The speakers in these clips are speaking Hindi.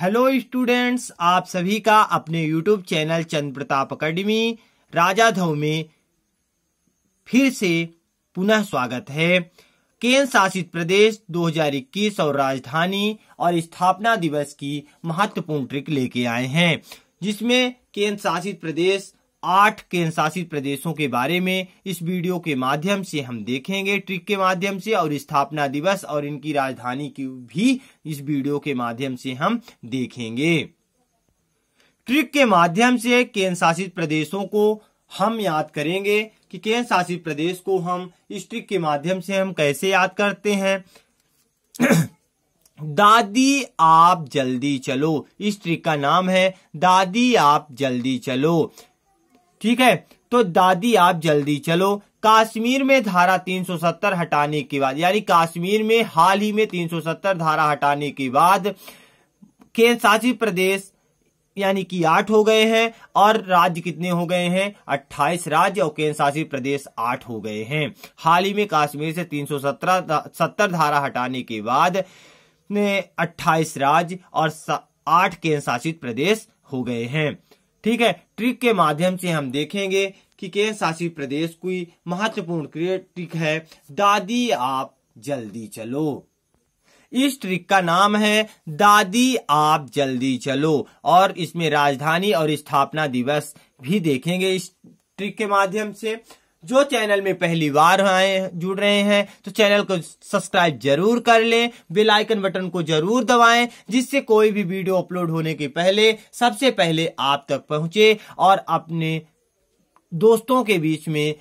हेलो स्टूडेंट्स आप सभी का अपने YouTube channel Chand Pratap academy राजाधव में फिर से पुनः स्वागत है केंद्र शासित प्रदेश 2021 और राजधानी और स्थापना दिवस की महत्वपूर्ण ट्रिक लेके आए हैं जिसमें केंद्र शासित प्रदेश आठ केंद्र शासित प्रदेशों के बारे में इस वीडियो के माध्यम से हम देखेंगे ट्रिक के माध्यम से और स्थापना दिवस और इनकी राजधानी की भी इस वीडियो के माध्यम से हम देखेंगे ट्रिक के माध्यम से केंद्र शासित प्रदेशों को हम याद करेंगे कि केंद्र शासित प्रदेश को हम इस ट्रिक के माध्यम से हम कैसे याद करते हैं दादी आप जल्दी चलो इस ट्रिक का नाम है दादी आप जल्दी चलो ठीक है तो दादी आप जल्दी चलो कश्मीर में धारा 370 हटाने के बाद यानी कश्मीर में हाल ही में 370 धारा हटाने के बाद केंद्र शासित प्रदेश यानी कि आठ हो गए हैं और राज्य कितने हो गए हैं अट्ठाईस राज्य और केंद्र शासित प्रदेश आठ हो गए हैं हाल ही में कश्मीर से 317 सत्तर धारा हटाने के बाद ने 28 राज्य और आठ केंद्र शासित प्रदेश हो गए हैं ठीक है ट्रिक के माध्यम से हम देखेंगे कि केंद्र शासित प्रदेश कोई महत्वपूर्ण ट्रिक है दादी आप जल्दी चलो इस ट्रिक का नाम है दादी आप जल्दी चलो और इसमें राजधानी और स्थापना दिवस भी देखेंगे इस ट्रिक के माध्यम से जो चैनल में पहली बार आए जुड़ रहे हैं तो चैनल को सब्सक्राइब जरूर कर लें बेल आइकन बटन को जरूर दबाएं जिससे कोई भी वीडियो अपलोड होने के पहले सबसे पहले आप तक पहुंचे और अपने दोस्तों के बीच में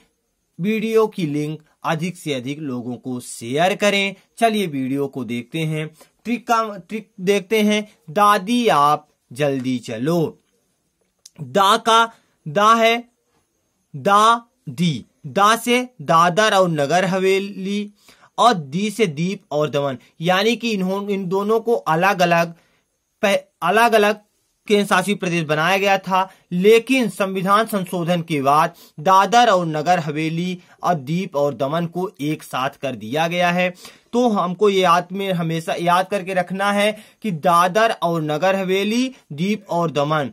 वीडियो की लिंक अधिक से अधिक लोगों को शेयर करें चलिए वीडियो को देखते हैं ट्रिक का ट्रिक देखते हैं दादी आप जल्दी चलो दा का दा है दा दी दा से दादर और नगर हवेली और दी से दीप और दमन यानी कि इन्होंने इन दोनों को अलग अलग अलग अलग केंद्र शासित प्रदेश बनाया गया था लेकिन संविधान संशोधन के बाद दादर और नगर हवेली और दीप और दमन को एक साथ कर दिया गया है तो हमको ये याद में हमेशा याद करके रखना है कि दादर और नगर हवेली दीप और दमन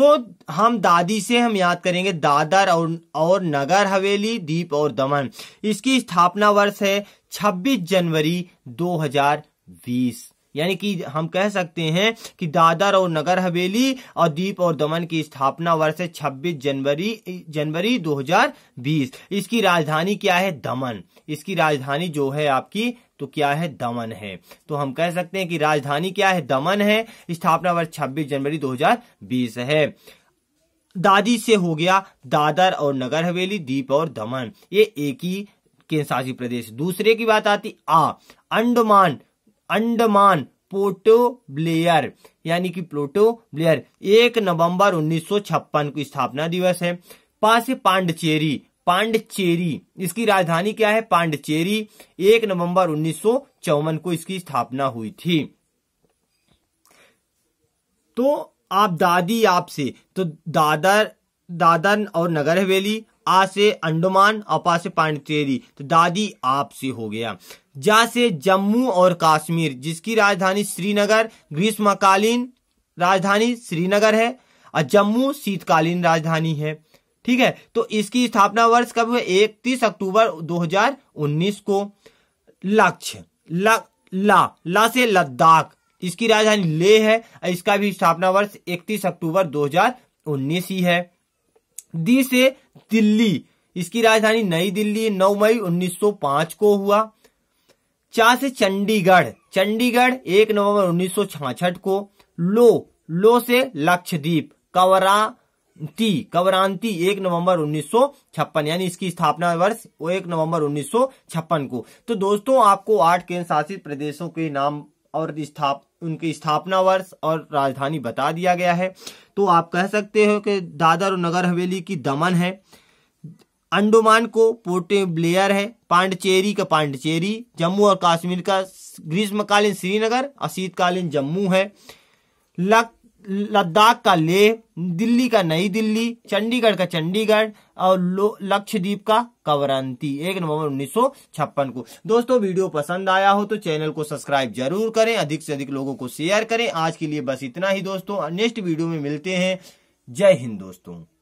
तो हम दादी से हम याद करेंगे दादर और और नगर हवेली दीप और दमन इसकी स्थापना वर्ष है 26 जनवरी 2020 यानी कि हम कह सकते हैं कि दादर और नगर हवेली और दीप और दमन की स्थापना वर्ष 26 जनवरी जनवरी 2020 इसकी राजधानी क्या है दमन इसकी राजधानी जो है आपकी तो क्या है दमन है तो हम कह सकते हैं कि राजधानी क्या है दमन है स्थापना वर्ष छब्बीस जनवरी 2020 है दादी से हो गया दादर और नगर हवेली दीप और दमन ये एक ही केंद्र शासित प्रदेश दूसरे की बात आती आ अंडमान अंडमान पोटो ब्लेयर यानी कि प्लोटो ब्लेयर एक नवंबर 1956 को स्थापना दिवस है पास पांडचेरी पांडचेरी इसकी राजधानी क्या है पांडचेरी एक नवंबर उन्नीस को इसकी स्थापना हुई थी तो आप दादी आपसे तो दादर दादर और नगर हवेली आ से अंडमान और पा से पांडिचेरी तो दादी आप से हो गया जा से जम्मू और कश्मीर जिसकी राजधानी श्रीनगर ग्रीष्मकालीन राजधानी श्रीनगर है और जम्मू शीतकालीन राजधानी है ठीक है तो इसकी स्थापना वर्ष कब हुआ इकतीस अक्टूबर 2019 को लक्ष्य ला ला ला से लद्दाख इसकी राजधानी ले है इसका भी स्थापना वर्ष 31 अक्टूबर 2019 ही है दी से दिल्ली इसकी राजधानी नई दिल्ली 9 मई 1905 को हुआ चा से चंडीगढ़ चंडीगढ़ 1 नवंबर उन्नीस को लो लो से लक्षद्वीप कवरांति कवरांति 1 नवंबर 1956 यानी इसकी स्थापना वर्ष वो 1 नवंबर 1956 को तो दोस्तों आपको आठ केंद्र शासित प्रदेशों के नाम और स्थाप उनकी स्थापना वर्ष और राजधानी बता दिया गया है तो आप कह सकते हो कि दादर और नगर हवेली की दमन है अंडोमान को पोर्टे ब्लेयर है पांडचेरी का पांडचेरी जम्मू और कश्मीर का ग्रीष्मकालीन श्रीनगर और शीतकालीन जम्मू है लक लद्दाख का ले दिल्ली का नई दिल्ली चंडीगढ़ का चंडीगढ़ और लक्षद्वीप का कवरंती एक नवंबर उन्नीस को दोस्तों वीडियो पसंद आया हो तो चैनल को सब्सक्राइब जरूर करें अधिक से अधिक लोगों को शेयर करें आज के लिए बस इतना ही दोस्तों नेक्स्ट वीडियो में मिलते हैं जय हिंद दोस्तों